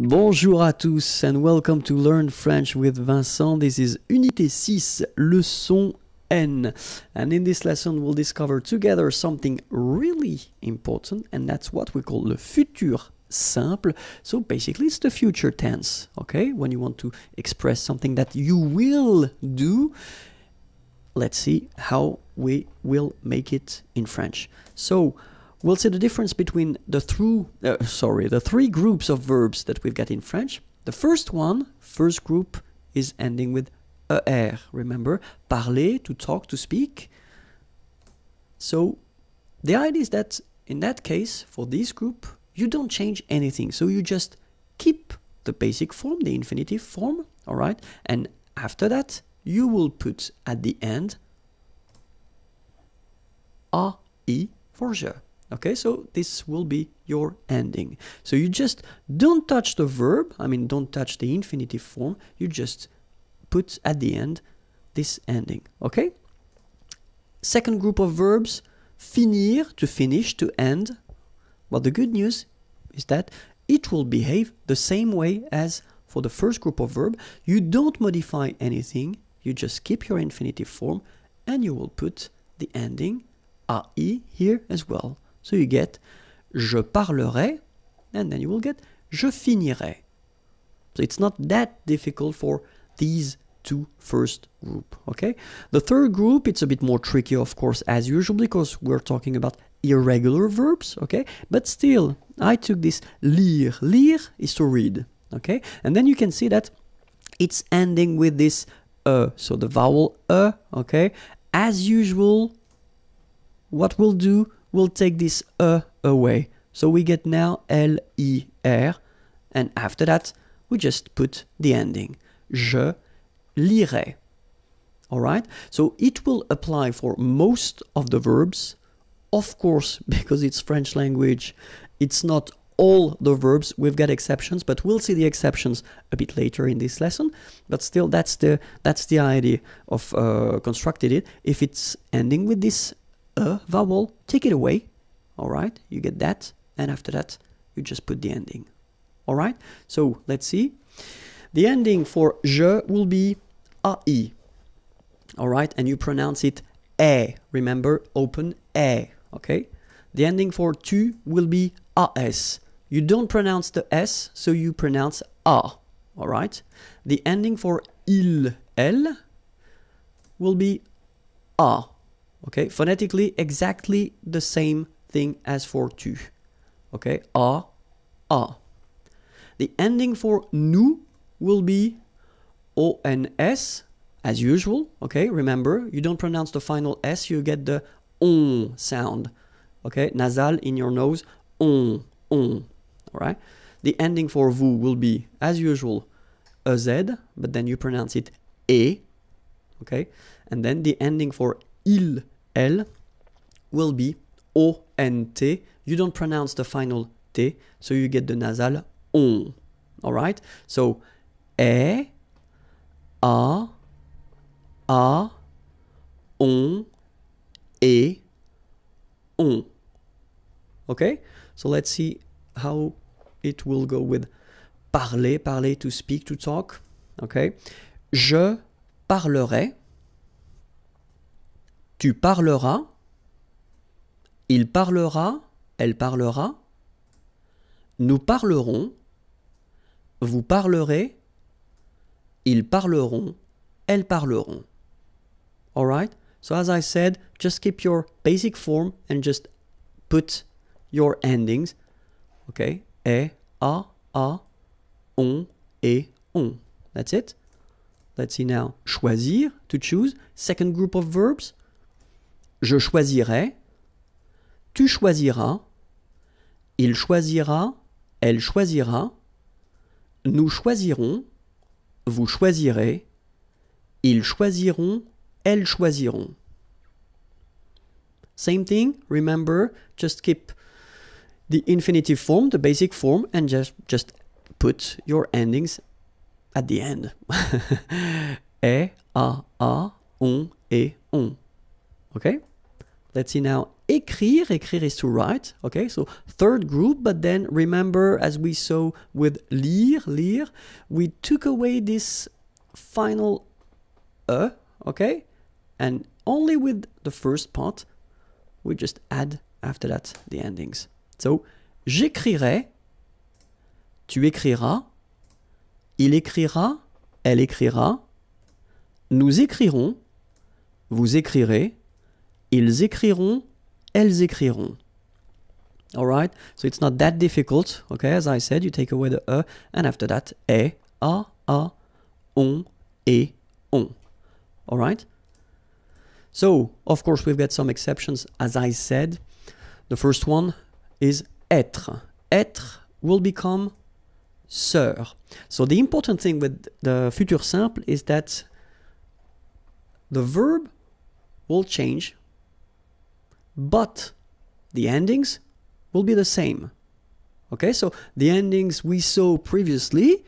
Bonjour à tous and welcome to Learn French with Vincent. This is Unité 6, leçon N. And in this lesson, we'll discover together something really important, and that's what we call le futur simple. So basically, it's the future tense, okay? When you want to express something that you will do, let's see how we will make it in French. So, we'll see the difference between the through, uh, sorry, the three groups of verbs that we've got in French. The first one, first group, is ending with er. Remember, parler, to talk, to speak. So the idea is that in that case, for this group, you don't change anything. So you just keep the basic form, the infinitive form, all right? And after that, you will put at the end a e for Okay, so this will be your ending. So you just don't touch the verb, I mean, don't touch the infinitive form, you just put at the end this ending. Okay? Second group of verbs, finir, to finish, to end. Well, the good news is that it will behave the same way as for the first group of verb. You don't modify anything, you just keep your infinitive form and you will put the ending ai here as well. So you get je parlerai, and then you will get je finirai. So it's not that difficult for these two first group, okay? The third group, it's a bit more tricky, of course, as usual, because we're talking about irregular verbs, okay? But still, I took this lire. Lire is to read, okay? And then you can see that it's ending with this uh, so the vowel uh, okay? As usual, what we'll do, we'll take this E away. So we get now L-E-R, and after that, we just put the ending. Je lirai. Alright, so it will apply for most of the verbs. Of course, because it's French language, it's not all the verbs. We've got exceptions, but we'll see the exceptions a bit later in this lesson. But still, that's the that's the idea of uh, constructed it. If it's ending with this a vowel, take it away. All right, you get that. And after that, you just put the ending. All right, so let's see. The ending for je will be ai. All right, and you pronounce it a. Remember, open a. Okay, the ending for tu will be as. You don't pronounce the s, so you pronounce a. All right, the ending for il, elle will be a. Okay, phonetically exactly the same thing as for tu. Okay, a, a. The ending for nous will be ons as usual. Okay, remember you don't pronounce the final s, you get the on sound. Okay, nasal in your nose, on, on. All right. The ending for vous will be as usual a z, but then you pronounce it e. Okay, and then the ending for il, elle, will be O-N-T. You don't pronounce the final T, so you get the nasal on. Alright? So, e a, a, on, e on. Okay? So let's see how it will go with parler, parler, to speak, to talk. Okay? Je parlerai. Tu parleras. Il parlera. Elle parlera. Nous parlerons. Vous parlerez. Ils parleront. Elles parleront. Alright? So, as I said, just keep your basic form and just put your endings. Okay? Et, a, a, on, et, on. That's it. Let's see now. Choisir, to choose. Second group of verbs. Je choisirai. Tu choisiras. Il choisira. Elle choisira. Nous choisirons. Vous choisirez. Ils choisiront. Elles choisiront. Same thing, remember, just keep the infinitive form, the basic form, and just, just put your endings at the end. e, a, a, on, et on. Okay? Let's see now. Écrire, écrire is to write. Okay, so third group, but then remember, as we saw with lire, lire, we took away this final e, okay? And only with the first part, we just add after that the endings. So, j'écrirai, tu écriras, il écrira, elle écrira, nous écrirons, vous écrirez, Ils écriront, elles écriront. Alright, so it's not that difficult. Okay, as I said, you take away the E and after that, E, A, A, on, e, on. Alright? So, of course, we've got some exceptions, as I said. The first one is être. Être will become sœur. So, the important thing with the future simple is that the verb will change but the endings will be the same. Okay, so the endings we saw previously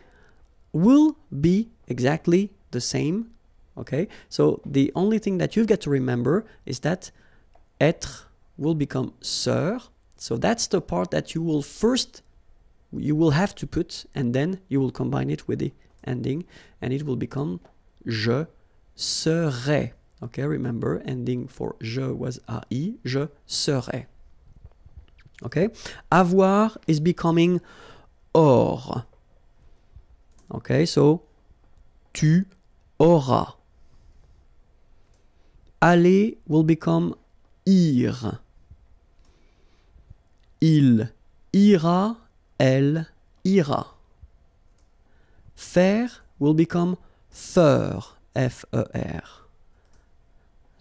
will be exactly the same. Okay, so the only thing that you've got to remember is that être will become ser. So that's the part that you will first, you will have to put, and then you will combine it with the ending, and it will become je serai. Okay, remember, ending for je was i je serai. Okay, avoir is becoming or. Okay, so tu auras. Aller will become ir. Il ira, elle ira. Faire will become faire, F-E-R. E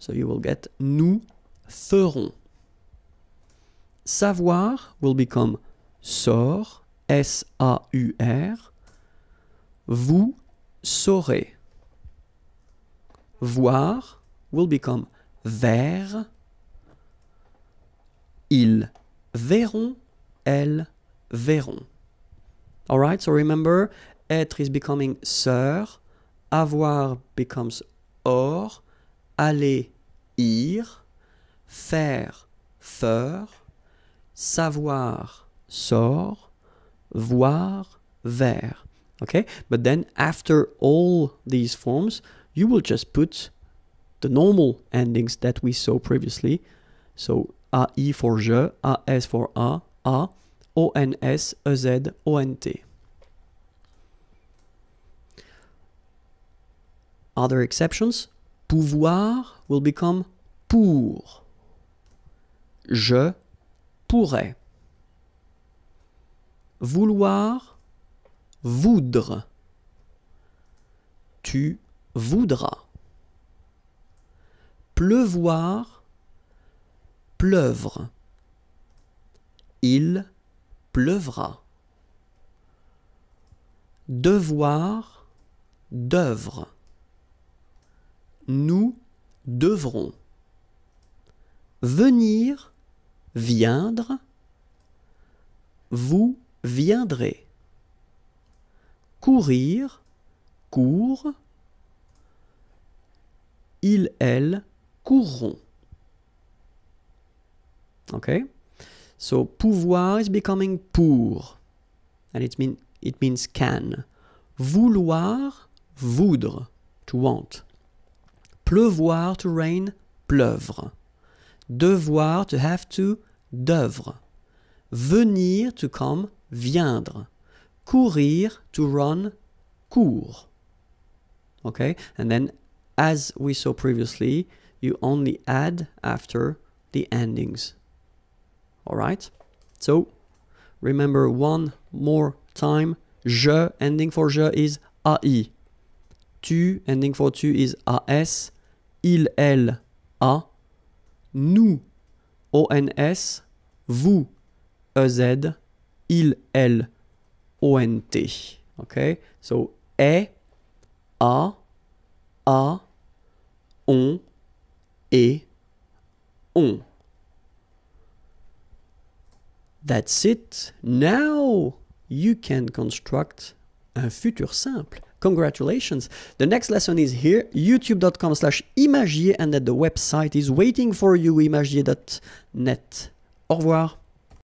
So you will get nous ferons. Savoir will become sort, S-A-U-R. Vous saurez. Voir will become VER. Ils verront, elles verront. Alright, so remember, être is becoming SAUR. avoir becomes or, aller ir faire faire savoir sort voir ver okay but then after all these forms you will just put the normal endings that we saw previously so ai for je as for a a ons ez ont other exceptions Pouvoir will become pour. Je pourrais. Vouloir, voudre. Tu voudras. Pleuvoir, pleuvre. Il pleuvra. Devoir, d'œuvre nous devrons. Venir, viendre, vous viendrez. Courir, Cours. ils, elles, courront. Ok. So pouvoir is becoming pour. And it, mean, it means can. Vouloir, voudre, to want. Pleuvoir, to rain, pleuvre. Devoir, to have to, d'œuvre. Venir, to come, viendre. Courir, to run, cours. Okay, and then as we saw previously, you only add after the endings. All right, so remember one more time, je ending for je is ai. Tu ending for tu is as. il, elle, a, nous, ONS, vous, EZ, il, elle, ONT. Ok, So, est, a, a, on, et, on. That's it. Now you can construct un futur simple. Congratulations. The next lesson is here, youtube.com slash imagier and that the website is waiting for you, imagier.net. Au revoir.